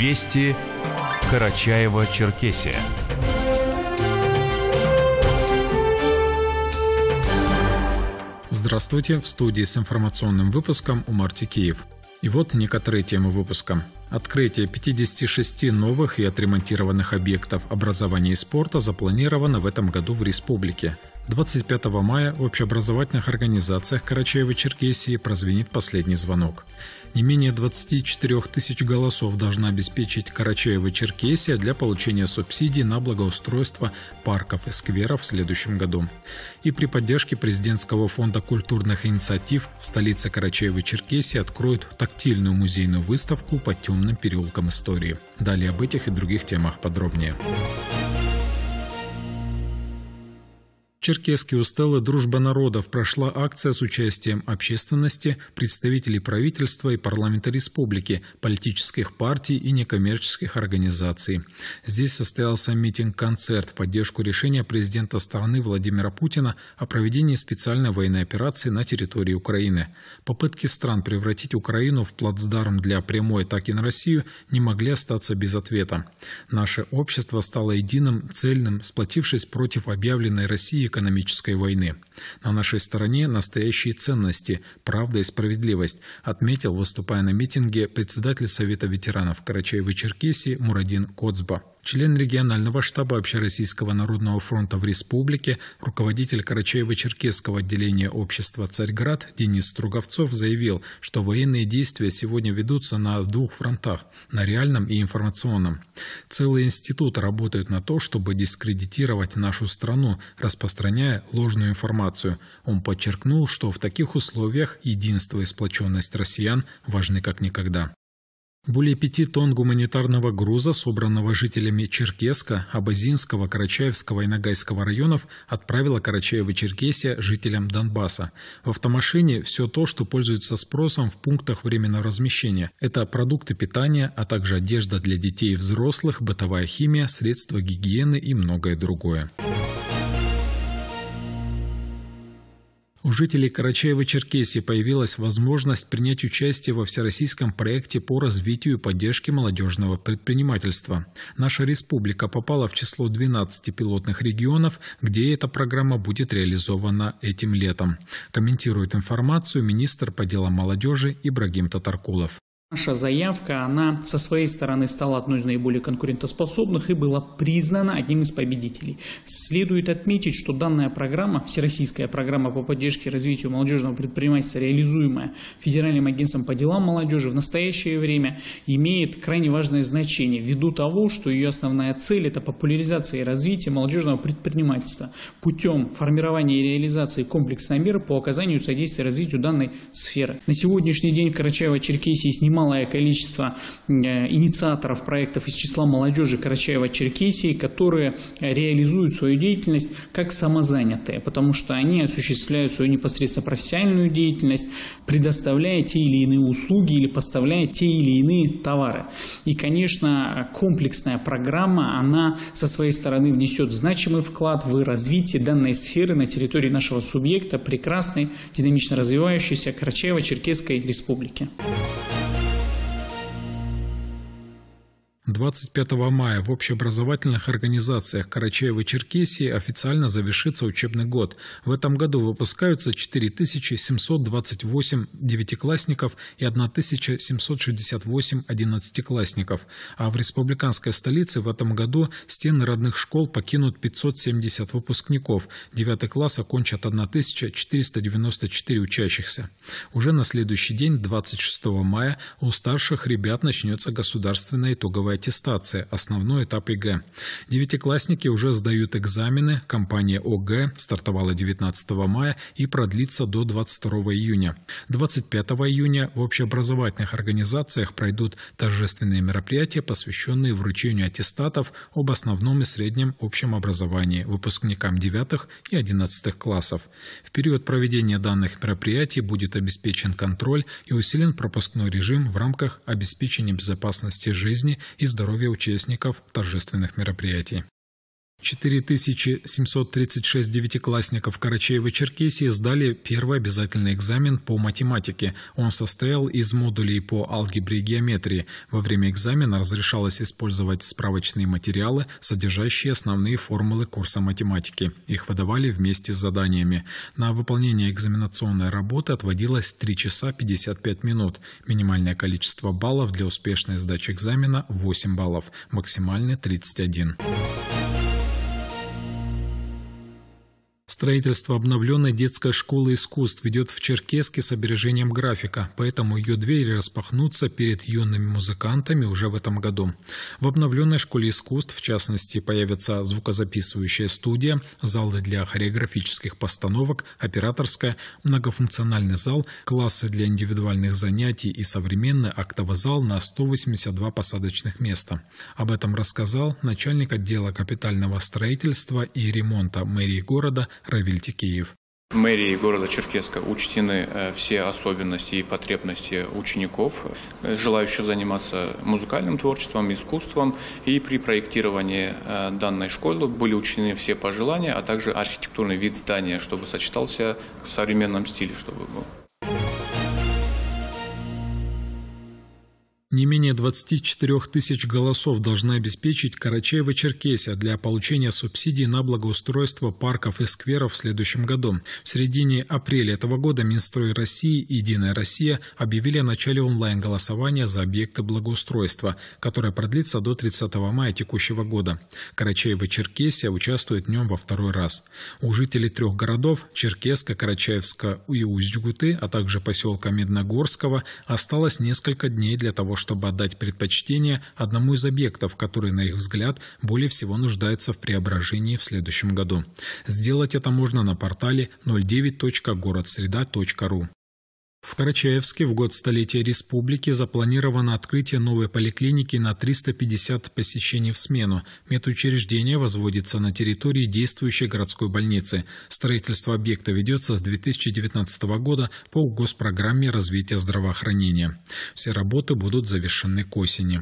Вести Карачаева-Черкесия. Здравствуйте, в студии с информационным выпуском Умар Тикеев. И вот некоторые темы выпуска. Открытие 56 новых и отремонтированных объектов образования и спорта запланировано в этом году в республике – 25 мая в общеобразовательных организациях Карачаева-Черкесии прозвенит последний звонок. Не менее 24 тысяч голосов должна обеспечить Карачаева-Черкесия для получения субсидий на благоустройство парков и скверов в следующем году. И при поддержке президентского фонда культурных инициатив в столице Карачаева-Черкесии откроют тактильную музейную выставку по темным переулкам истории. Далее об этих и других темах подробнее. Черкесске устала дружба народов, прошла акция с участием общественности, представителей правительства и парламента республики, политических партий и некоммерческих организаций. Здесь состоялся митинг-концерт в поддержку решения президента страны Владимира Путина о проведении специальной военной операции на территории Украины. Попытки стран превратить Украину в плацдарм для прямой атаки на Россию не могли остаться без ответа. Наше общество стало единым, цельным, сплотившись против объявленной России экономической войны. На нашей стороне настоящие ценности, правда и справедливость, отметил, выступая на митинге, председатель Совета ветеранов Карачаева-Черкесии Мурадин Коцба член регионального штаба Общероссийского народного фронта в республике, руководитель Карачаево-Черкесского отделения общества «Царьград» Денис Струговцов заявил, что военные действия сегодня ведутся на двух фронтах – на реальном и информационном. Целые институты работают на то, чтобы дискредитировать нашу страну, распространяя ложную информацию. Он подчеркнул, что в таких условиях единство и сплоченность россиян важны как никогда. Более пяти тонн гуманитарного груза, собранного жителями Черкеска, Абазинского, Карачаевского и Ногайского районов, отправила Карачаево-Черкесия жителям Донбасса. В автомашине все то, что пользуется спросом в пунктах временного размещения. Это продукты питания, а также одежда для детей и взрослых, бытовая химия, средства гигиены и многое другое. У жителей Карачаева-Черкесии появилась возможность принять участие во всероссийском проекте по развитию и поддержке молодежного предпринимательства. Наша республика попала в число 12 пилотных регионов, где эта программа будет реализована этим летом. Комментирует информацию министр по делам молодежи Ибрагим Татаркулов. Наша заявка, она со своей стороны стала одной из наиболее конкурентоспособных и была признана одним из победителей. Следует отметить, что данная программа, Всероссийская программа по поддержке и развитию молодежного предпринимательства, реализуемая Федеральным агентством по делам молодежи в настоящее время, имеет крайне важное значение ввиду того, что ее основная цель – это популяризация и развитие молодежного предпринимательства путем формирования и реализации комплексной меры по оказанию содействия развитию данной сферы. На сегодняшний день в Карачаево-Черкесии снимается малое количество э, инициаторов проектов из числа молодежи Карачаева-Черкесии, которые э, реализуют свою деятельность как самозанятые, потому что они осуществляют свою непосредственно профессиональную деятельность, предоставляя те или иные услуги или поставляя те или иные товары. И, конечно, комплексная программа, она со своей стороны внесет значимый вклад в развитие данной сферы на территории нашего субъекта прекрасной, динамично развивающейся Карачаево-Черкесской республики. 25 мая в общеобразовательных организациях Карачаева-Черкесии официально завершится учебный год. В этом году выпускаются 4728 девятиклассников и 1768 одиннадцатиклассников. А в республиканской столице в этом году стены родных школ покинут 570 выпускников. Девятый класс окончат 1494 учащихся. Уже на следующий день, 26 мая, у старших ребят начнется государственная итоговая аттестация, основной этап ЕГЭ. Девятиклассники уже сдают экзамены, компания ОГЭ стартовала 19 мая и продлится до 22 июня. 25 июня в общеобразовательных организациях пройдут торжественные мероприятия, посвященные вручению аттестатов об основном и среднем общем образовании выпускникам 9 и 11 классов. В период проведения данных мероприятий будет обеспечен контроль и усилен пропускной режим в рамках обеспечения безопасности жизни и здоровья участников торжественных мероприятий. 4736 девятиклассников Карачаева-Черкесии сдали первый обязательный экзамен по математике. Он состоял из модулей по алгебре и геометрии. Во время экзамена разрешалось использовать справочные материалы, содержащие основные формулы курса математики. Их выдавали вместе с заданиями. На выполнение экзаменационной работы отводилось 3 часа 55 минут. Минимальное количество баллов для успешной сдачи экзамена – 8 баллов, максимальное – 31. Строительство обновленной детской школы искусств идет в Черкеске с обережением графика, поэтому ее двери распахнутся перед юными музыкантами уже в этом году. В обновленной школе искусств, в частности, появится звукозаписывающая студия, залы для хореографических постановок, операторская, многофункциональный зал, классы для индивидуальных занятий и современный актовый зал на 182 посадочных места. Об этом рассказал начальник отдела капитального строительства и ремонта мэрии города Равиль Тикеев. Мэрии города Черкеска учтены э, все особенности и потребности учеников, э, желающих заниматься музыкальным творчеством, искусством. И при проектировании э, данной школы были учтены все пожелания, а также архитектурный вид здания, чтобы сочетался в современном стиле, чтобы был. Не менее 24 тысяч голосов должна обеспечить Карачаево-Черкесия для получения субсидий на благоустройство парков и скверов в следующем году. В середине апреля этого года Минстрой России и «Единая Россия» объявили о начале онлайн-голосования за объекты благоустройства, которое продлится до 30 мая текущего года. Карачаево-Черкесия участвует в нем во второй раз. У жителей трех городов – Черкеска, Карачаевска и Усть-Жгуты, а также поселка Медногорского – осталось несколько дней для того, чтобы отдать предпочтение одному из объектов, который, на их взгляд, более всего нуждается в преображении в следующем году. Сделать это можно на портале 09.городсреда.ру. В Карачаевске в год столетия республики запланировано открытие новой поликлиники на 350 посещений в смену. Медучреждение возводится на территории действующей городской больницы. Строительство объекта ведется с 2019 года по госпрограмме развития здравоохранения. Все работы будут завершены к осени.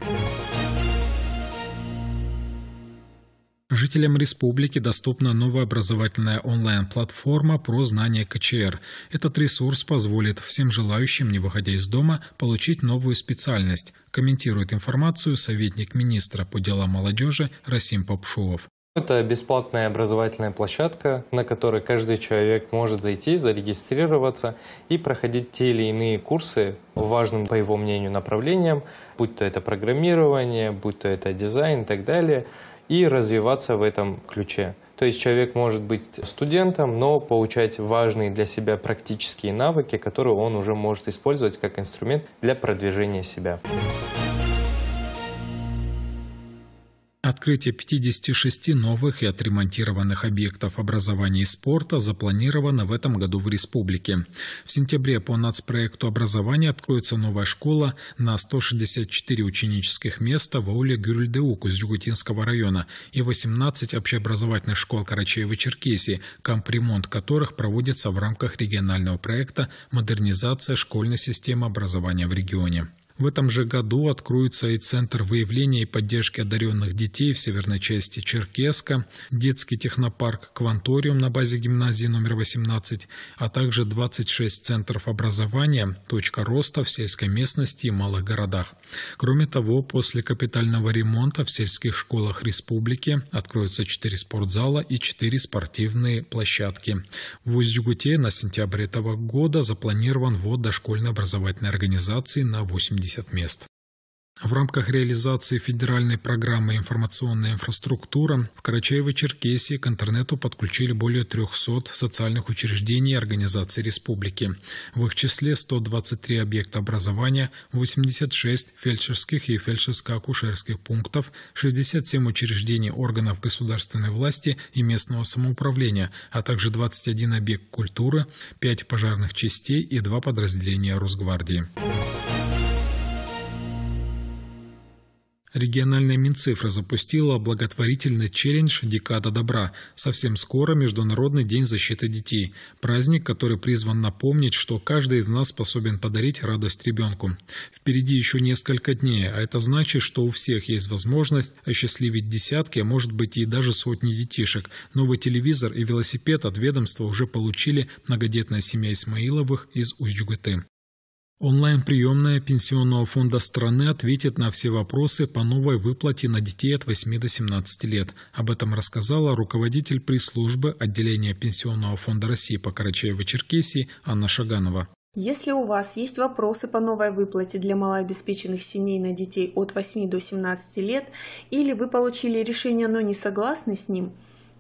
Жителям республики доступна новая образовательная онлайн-платформа про знания КЧР. Этот ресурс позволит всем желающим, не выходя из дома, получить новую специальность, комментирует информацию советник министра по делам молодежи Расим Попшулов. Это бесплатная образовательная площадка, на которой каждый человек может зайти, зарегистрироваться и проходить те или иные курсы важным, по его мнению, направлениям, будь то это программирование, будь то это дизайн и так далее и развиваться в этом ключе. То есть человек может быть студентом, но получать важные для себя практические навыки, которые он уже может использовать как инструмент для продвижения себя. Открытие 56 новых и отремонтированных объектов образования и спорта запланировано в этом году в республике. В сентябре по нацпроекту образования откроется новая школа на 164 ученических места в ауле Гюрельдеук из Жгутинского района и 18 общеобразовательных школ Карачаева-Черкесии, кампремонт которых проводится в рамках регионального проекта «Модернизация школьной системы образования в регионе». В этом же году откроется и Центр выявления и поддержки одаренных детей в северной части Черкеска, детский технопарк «Кванториум» на базе гимназии номер 18, а также 26 центров образования, точка роста в сельской местности и малых городах. Кроме того, после капитального ремонта в сельских школах республики откроются 4 спортзала и 4 спортивные площадки. В Усть-Гуте на сентябрь этого года запланирован ввод дошкольной образовательной организации на 80 150 мест. В рамках реализации федеральной программы «Информационная инфраструктура» в Карачаево-Черкесии к интернету подключили более 300 социальных учреждений и организаций республики. В их числе 123 объекта образования, 86 фельдшерских и фельдшерско-акушерских пунктов, 67 учреждений органов государственной власти и местного самоуправления, а также 21 объект культуры, 5 пожарных частей и 2 подразделения Росгвардии. Региональная Минцифра запустила благотворительный челлендж «Декада добра». Совсем скоро Международный день защиты детей. Праздник, который призван напомнить, что каждый из нас способен подарить радость ребенку. Впереди еще несколько дней, а это значит, что у всех есть возможность осчастливить десятки, а может быть и даже сотни детишек. Новый телевизор и велосипед от ведомства уже получили многодетная семья Исмаиловых из Усть-Джугаты. Онлайн-приемная Пенсионного фонда страны ответит на все вопросы по новой выплате на детей от 8 до 17 лет. Об этом рассказала руководитель пресс-службы отделения Пенсионного фонда России по Карачаево-Черкесии Анна Шаганова. Если у вас есть вопросы по новой выплате для малообеспеченных семей на детей от 8 до 17 лет, или вы получили решение, но не согласны с ним,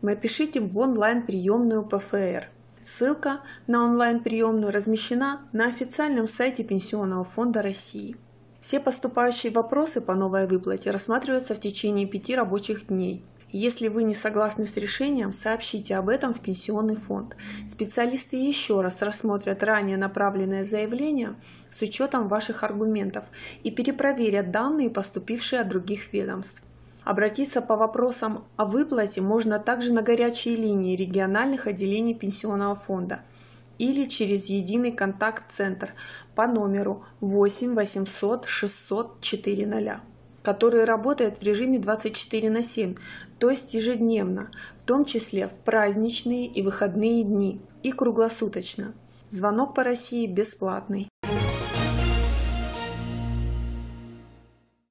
напишите в онлайн-приемную ПФР – Ссылка на онлайн-приемную размещена на официальном сайте Пенсионного фонда России. Все поступающие вопросы по новой выплате рассматриваются в течение пяти рабочих дней. Если вы не согласны с решением, сообщите об этом в пенсионный фонд. Специалисты еще раз рассмотрят ранее направленное заявление с учетом ваших аргументов и перепроверят данные, поступившие от других ведомств. Обратиться по вопросам о выплате можно также на горячие линии региональных отделений пенсионного фонда или через единый контакт-центр по номеру 8 800 604 400 который работает в режиме 24 на 7, то есть ежедневно, в том числе в праздничные и выходные дни и круглосуточно. Звонок по России бесплатный.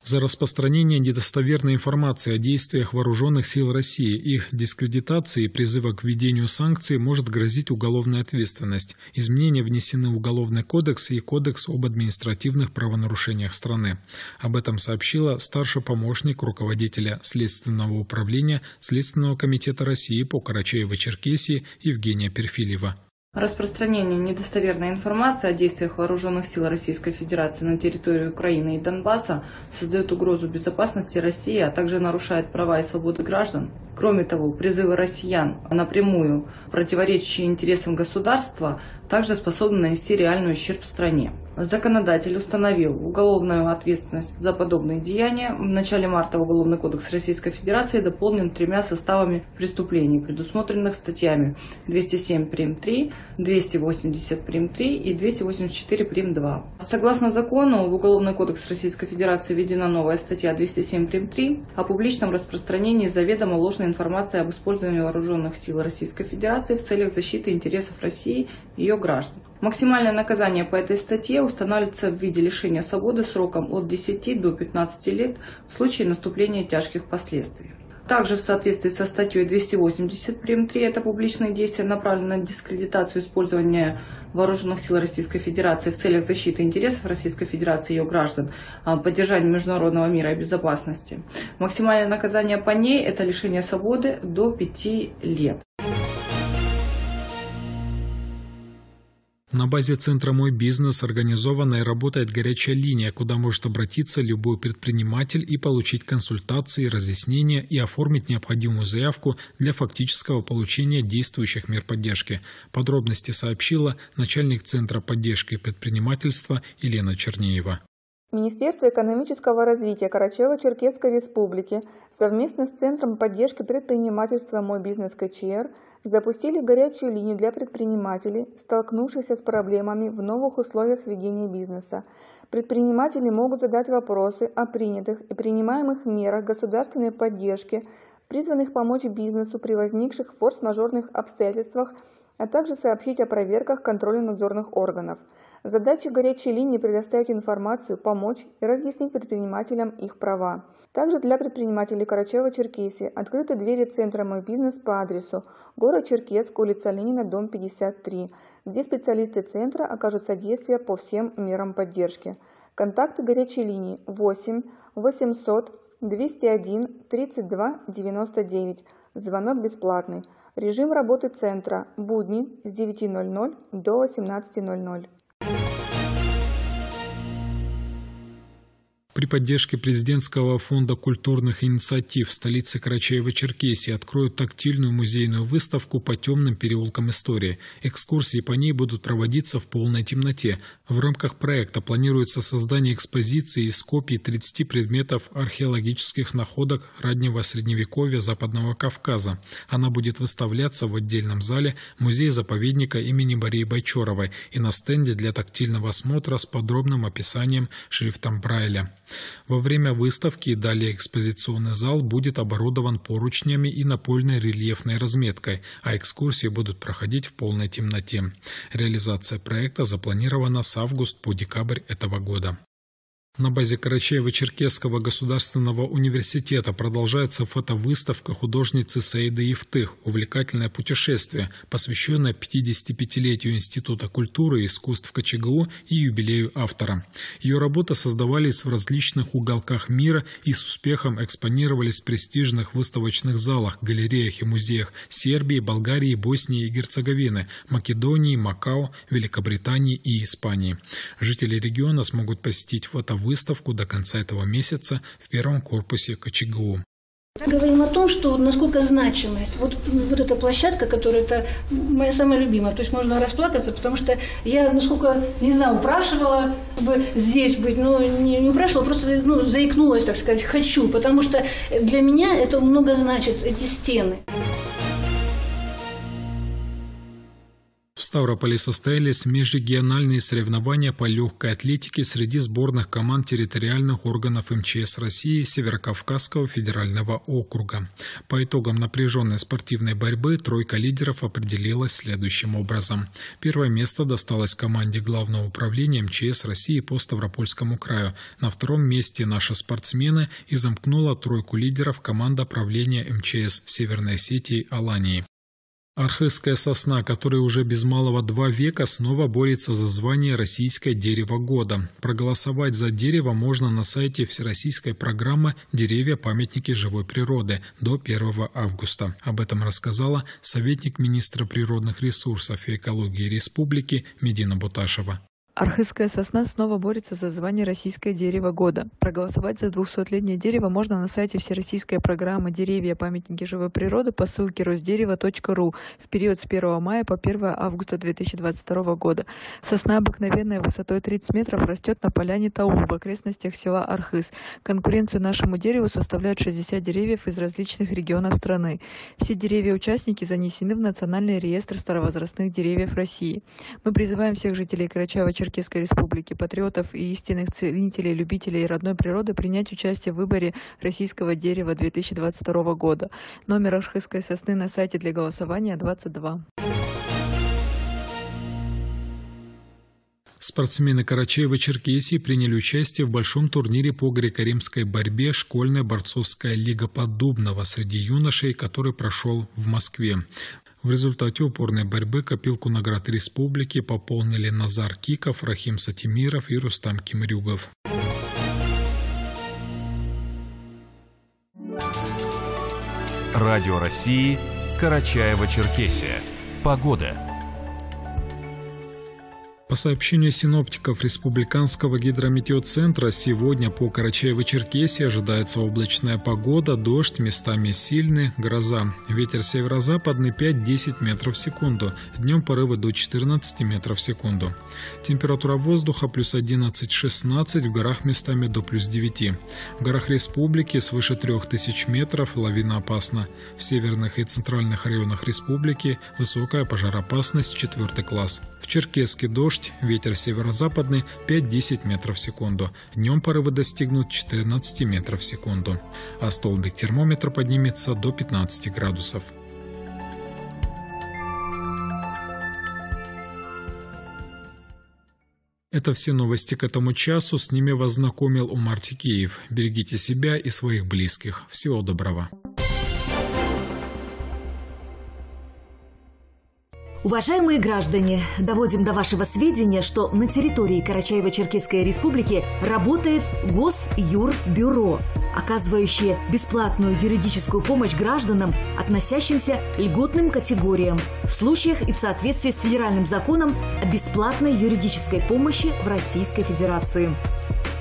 за распространение недостоверной информации о действиях вооруженных сил России, их дискредитации и призыва к введению санкций может грозить уголовная ответственность. Изменения внесены в Уголовный кодекс и Кодекс об административных правонарушениях страны. Об этом сообщила старший помощник руководителя Следственного управления Следственного комитета России по Карачаево-Черкесии Евгения Перфильева. Распространение недостоверной информации о действиях вооруженных сил Российской Федерации на территории Украины и Донбасса создает угрозу безопасности России, а также нарушает права и свободы граждан. Кроме того, призывы россиян напрямую противоречащие интересам государства – также способны нанести реальный ущерб стране. Законодатель установил уголовную ответственность за подобные деяния. В начале марта Уголовный кодекс Российской Федерации дополнен тремя составами преступлений, предусмотренных статьями 207 прим 3, 280 прим 3 и 284 прим 2. Согласно закону, в Уголовный кодекс Российской Федерации введена новая статья 207 прим 3 о публичном распространении заведомо ложной информации об использовании вооруженных сил Российской Федерации в целях защиты интересов России, ее граждан. Максимальное наказание по этой статье устанавливается в виде лишения свободы сроком от 10 до 15 лет в случае наступления тяжких последствий. Также в соответствии со статьей 280 прим. 3 это публичные действия, направленные на дискредитацию использования вооруженных сил Российской Федерации в целях защиты интересов Российской Федерации и ее граждан, а, поддержания международного мира и безопасности. Максимальное наказание по ней это лишение свободы до 5 лет. На базе центра «Мой бизнес» организована и работает горячая линия, куда может обратиться любой предприниматель и получить консультации, разъяснения и оформить необходимую заявку для фактического получения действующих мер поддержки. Подробности сообщила начальник Центра поддержки предпринимательства Елена Чернеева. Министерство экономического развития Карачаево-Черкесской Республики совместно с Центром поддержки предпринимательства «Мой бизнес КЧР» запустили горячую линию для предпринимателей, столкнувшихся с проблемами в новых условиях ведения бизнеса. Предприниматели могут задать вопросы о принятых и принимаемых мерах государственной поддержки, призванных помочь бизнесу при возникших форс-мажорных обстоятельствах а также сообщить о проверках контрольно-надзорных органов. Задача горячей линии – предоставить информацию, помочь и разъяснить предпринимателям их права. Также для предпринимателей Карачаева-Черкесии открыты двери Центра «Мой бизнес» по адресу город Черкесск, улица Ленина, дом 53, где специалисты Центра окажут содействие по всем мерам поддержки. Контакты горячей линии 8 800 201 32 99. Звонок бесплатный. Режим работы центра. Будни с 9.00 до 18.00. При поддержке президентского фонда культурных инициатив в столице Карачаево-Черкесии откроют тактильную музейную выставку по темным переулкам истории. Экскурсии по ней будут проводиться в полной темноте. В рамках проекта планируется создание экспозиции из копий 30 предметов археологических находок раннего средневековья Западного Кавказа. Она будет выставляться в отдельном зале музея-заповедника имени Марии Байчоровой и на стенде для тактильного осмотра с подробным описанием шрифтом Брайля. Во время выставки и далее экспозиционный зал будет оборудован поручнями и напольной рельефной разметкой, а экскурсии будут проходить в полной темноте. Реализация проекта запланирована с август по декабрь этого года. На базе Карачаево-Черкесского государственного университета продолжается фотовыставка художницы Саиды Евтых «Увлекательное путешествие», посвященное 55-летию Института культуры и искусств КЧГУ и юбилею автора. Ее работы создавались в различных уголках мира и с успехом экспонировались в престижных выставочных залах, галереях и музеях Сербии, Болгарии, Боснии и Герцеговины, Македонии, Макао, Великобритании и Испании. Жители региона смогут посетить фотовыставку выставку до конца этого месяца в первом корпусе КЧГУ. Говорим о том, что насколько значимость. Вот, вот эта площадка, которая это моя самая любимая. То есть можно расплакаться, потому что я, насколько не знаю, упрашивала бы здесь быть, но не, не упрашивала, а просто ну, заикнулась, так сказать, хочу, потому что для меня это много значит, эти стены. Ставрополе состоялись межрегиональные соревнования по легкой атлетике среди сборных команд территориальных органов МЧС России Северокавказского федерального округа. По итогам напряженной спортивной борьбы тройка лидеров определилась следующим образом. Первое место досталось команде Главного управления МЧС России по Ставропольскому краю. На втором месте наши спортсмены и замкнула тройку лидеров команда правления МЧС Северной Осетии Алании. Архызская сосна, которая уже без малого два века снова борется за звание «Российское дерево года». Проголосовать за дерево можно на сайте Всероссийской программы «Деревья. Памятники живой природы» до 1 августа. Об этом рассказала советник министра природных ресурсов и экологии республики Медина Буташева. Архызская сосна снова борется за звание «Российское дерево года». Проголосовать за 200-летнее дерево можно на сайте Всероссийской программы «Деревья. Памятники живой природы» по ссылке росдерево.ру в период с 1 мая по 1 августа 2022 года. Сосна обыкновенная высотой 30 метров растет на поляне Таул в окрестностях села Архыз. Конкуренцию нашему дереву составляют 60 деревьев из различных регионов страны. Все деревья-участники занесены в Национальный реестр старовозрастных деревьев России. Мы призываем всех жителей Карачаева-Черкесии Черкесской Республики, патриотов и истинных ценителей, любителей родной природы принять участие в выборе российского дерева 2022 года. Номер Ашхызской сосны на сайте для голосования 22. Спортсмены Карачаева-Черкесии приняли участие в большом турнире по греко-римской борьбе «Школьная борцовская лига Поддубного» среди юношей, который прошел в Москве. В результате упорной борьбы копилку наград республики пополнили Назар Киков, Рахим Сатимиров и Рустам Кимрюгов. Радио России, Карачаево-Черкесия. Погода. По сообщению синоптиков Республиканского гидрометеоцентра, сегодня по Карачаево-Черкесии ожидается облачная погода, дождь, местами сильный, гроза. Ветер северо-западный 5-10 метров в секунду, днем порывы до 14 метров в секунду. Температура воздуха плюс 11-16, в горах местами до плюс 9. В горах республики свыше 3000 метров лавина опасна. В северных и центральных районах республики высокая пожароопасность 4 класс. В Черкеске дождь, ветер северо-западный 5-10 метров в секунду. Днем порывы достигнут 14 метров в секунду. А столбик термометра поднимется до 15 градусов. Это все новости к этому часу. С ними вас знакомил Умар Тикеев. Берегите себя и своих близких. Всего доброго. Уважаемые граждане, доводим до вашего сведения, что на территории Карачаево-Черкесской республики работает Госюрбюро, оказывающее бесплатную юридическую помощь гражданам, относящимся льготным категориям, в случаях и в соответствии с федеральным законом о бесплатной юридической помощи в Российской Федерации.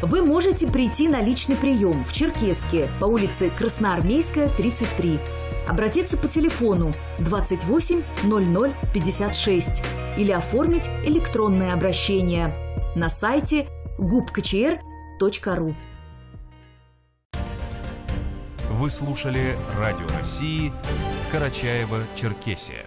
Вы можете прийти на личный прием в Черкеске по улице Красноармейская, 33 обратиться по телефону 28 00 56 или оформить электронное обращение на сайте губкчр.ру. Вы слушали Радио России «Карачаево-Черкесия».